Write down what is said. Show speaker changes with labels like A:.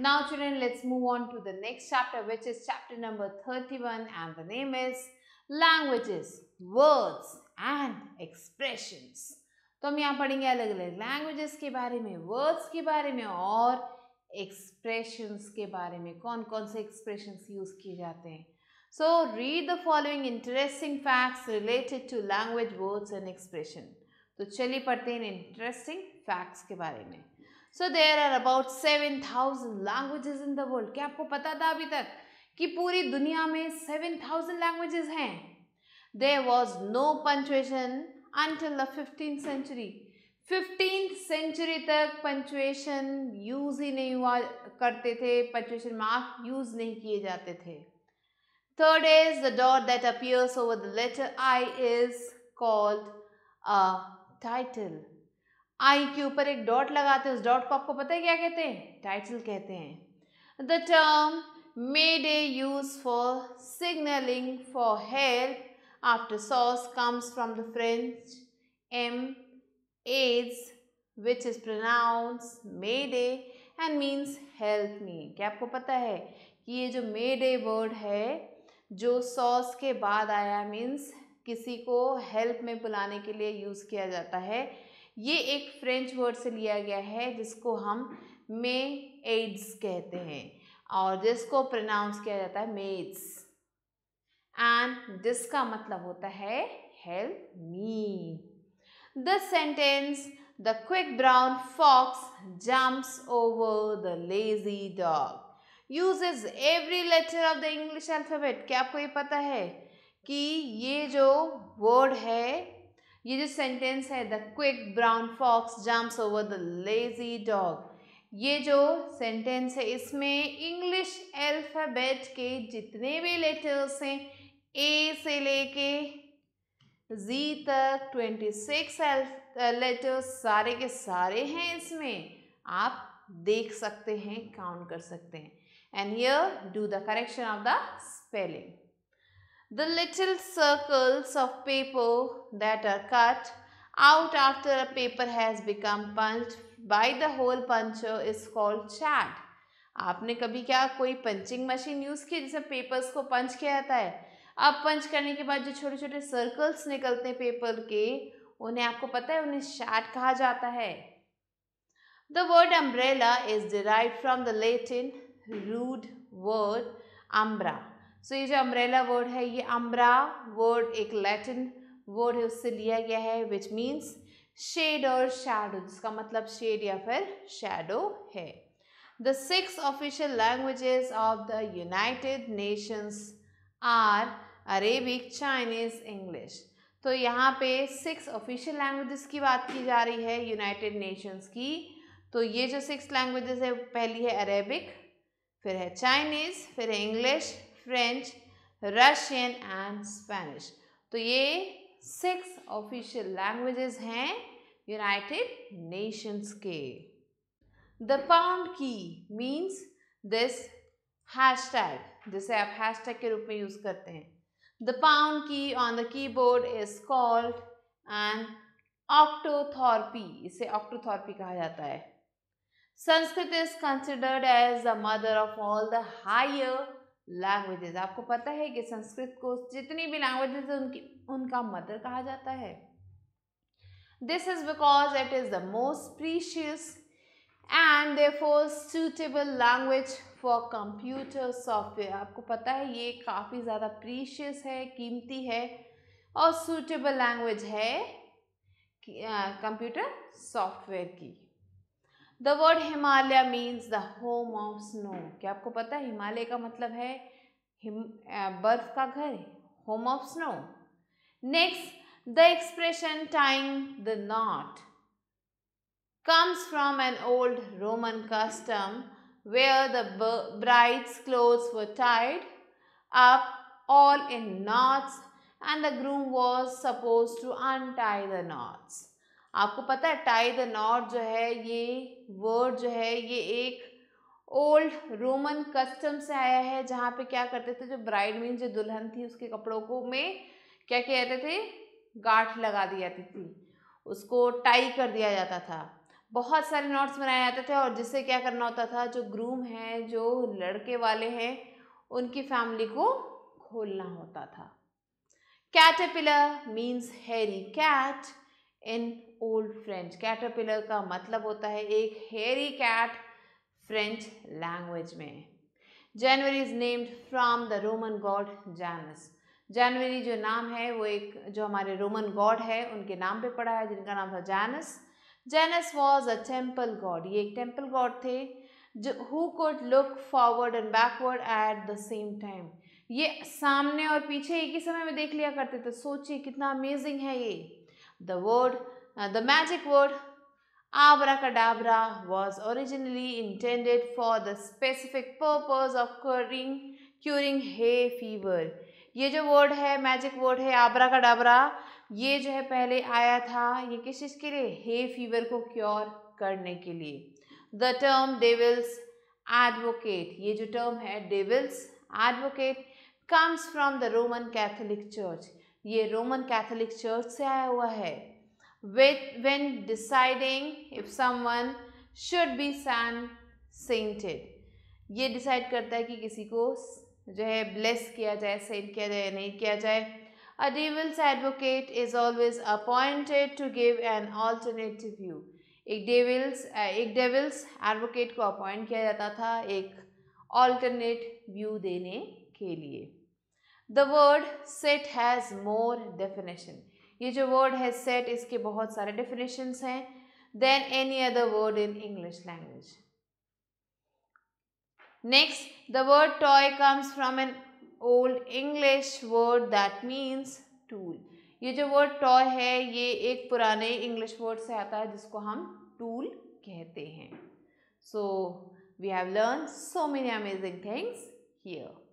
A: Now children, let's move on to the next chapter which is chapter number 31 and the name is languages, words and expressions. तो हम यहाँ पढ़ेंगे अलग अलग languages के बारे में वर्ड्स के बारे में और एक्सप्रेशंस के बारे में कौन कौन से एक्सप्रेशंस यूज़ किए जाते हैं so read the following interesting facts related to language words and expression तो चलिए पढ़ते हैं इंटरेस्टिंग फैक्ट्स के बारे में so there are about seven thousand languages in the world क्या आपको पता था अभी तक कि पूरी दुनिया में सेवन थाउजेंड लैंग्वेजेस हैं there was no punctuation until the fifteen century fifteen century तक पंचुएशन यूज़ ही नहीं हुआ करते थे पंचुएशन मार्क यूज़ नहीं किए जाते थे third is the dot that appears over the letter I is called a title I के ऊपर एक डॉट लगाते हैं उस डॉट को आपको पता है क्या कहते हैं टाइटल कहते हैं the term mayday use for signalling for help after SOS comes from the French m'aidez which is pronounce mayday and means help me क्या आपको पता है कि ये जो मे डे वर्ड है जो सॉस के बाद आया मीन्स किसी को हेल्प में बुलाने के लिए यूज़ किया जाता है ये एक फ्रेंच वर्ड से लिया गया है जिसको हम मे एड्स कहते हैं और जिसको प्रनाउंस किया जाता है मेड्स एंड जिसका मतलब होता है help me the sentence the quick brown fox jumps over the lazy dog uses every letter of the English alphabet क्या आपको ये पता है कि ये जो वर्ड है ये जो सेंटेंस है the quick brown fox jumps over the lazy dog ये जो सेंटेंस है इसमें इंग्लिश एल्फाबेट के जितने भी लेटर्स हैं ए से लेके जी तक ट्वेंटी सिक्स लेटर्स सारे के सारे हैं इसमें आप देख सकते हैं काउंट कर सकते हैं and here do the correction of the spelling The little circles of paper that are cut out after a paper has become punched by the hole puncher is called chad. आपने कभी क्या कोई punching machine use की जिसमें papers को पंच किया जाता है अब पंच करने के बाद जो छोटे छोटे सर्कल्स निकलते हैं पेपर के उन्हें आपको पता है उन्हें शार्ट कहा जाता है the word umbrella is derived from the Latin root word umbra so ये जो अम्ब्रेला वर्ड है ये अम्ब्रा वर्ड एक लैटिन वर्ड है उससे लिया गया है विच मीन्स शेड और शैडो जिसका मतलब शेड या फिर शैडो है the six official languages of the United Nations are Arabic Chinese English तो यहाँ पे सिक्स ऑफिशियल लैंग्वेजेस की बात की जा रही है यूनाइटेड नेशंस की तो ये जो सिक्स लैंग्वेजेस है पहली है अरेबिक फिर है चाइनीज़ फिर है English French Russian and Spanish तो ये सिक्स ऑफिशियल लैंग्वेजेस हैं यूनाइटेड नेशंस के the pound key means this hashtag जिसे आप हैश टैग के रूप में यूज़ करते हैं the pound key on the keyboard is called and octothorpe इसे ऑक्टोथॉर्पी कहा जाता है Sanskrit is considered as the mother of all the higher languages आपको पता है कि संस्कृत को जितनी भी लैंग्वेजेस उनकी उनका मदर कहा जाता है this is because it is the most precious and for suitable language for computer software आपको पता है ये काफ़ी ज़्यादा प्रीशियस है कीमती है और सूटेबल लैंग्वेज है कंप्यूटर सॉफ्टवेयर की the word Himalaya means the home of snow क्या आपको पता है हिमालय का मतलब है बर्फ का घर home of snow next the expression time the knot comes from an old Roman custom where the bride's clothes were tied up all in knots and the groom was supposed to untie the knots. आपको पता है tie the not जो है ये word जो है ये एक ओल्ड रोमन कस्टम से आया है जहाँ पे क्या करते थे जो ब्राइड मीन जो दुल्हन थी उसके कपड़ों को में क्या कहते थे गाठ लगा दी जाती थी उसको टाई कर दिया जाता था बहुत सारे नॉट्स बनाए जाते थे और जिससे क्या करना होता था जो ग्रूम है जो लड़के वाले हैं उनकी फैमिली को खोलना होता था caterpillar means hairy cat in old French caterpillar का मतलब होता है एक हेरी कैट फ्रेंच लैंग्वेज में जनवरी is named from the Roman god Janus जनवरी जो नाम है वो एक जो हमारे रोमन गॉड है उनके नाम पे पड़ा है जिनका नाम था जानस जानस वॉज अ टेम्पल गॉड ये एक टेम्पल गॉड थे जो who could look forward and backward at the same time ये सामने और पीछे एक ही समय में देख लिया करते थे सोचिए कितना अमेजिंग है ये The word, uh, the magic word abracadabra was originally intended for the specific purpose of curing, curing hay fever. ये जो वर्ड है मैजिक वर्ड है आबरा का डाबरा ये जो है पहले आया था ये किस चीज़ के लिए हे फीवर को क्योर करने के लिए द टर्म डेविल्स एडवोकेट ये जो टर्म है devil's advocate comes from the Roman Catholic Church. ये रोमन कैथोलिक चर्च से आया हुआ है with when deciding if someone should be sainted ये डिसाइड करता है कि किसी को जो है ब्लेस किया जाए सेंट किया जाए नहीं किया जाए a devil's advocate is always appointed to give an alternative view एक डेविल्स एक डेविल्स एडवोकेट को अपॉइंट किया जाता था एक ऑल्टरनेट व्यू देने के लिए the word set has more definition ये जो वर्ड है सेट इसके बहुत सारे डेफिनेशंस हैं than any other word in English language next the word toy comes from an old English word that means tool ये जो वर्ड टॉय है ये एक पुराने इंग्लिश वर्ड से आता है जिसको हम टूल कहते हैं so we have learn so many amazing things here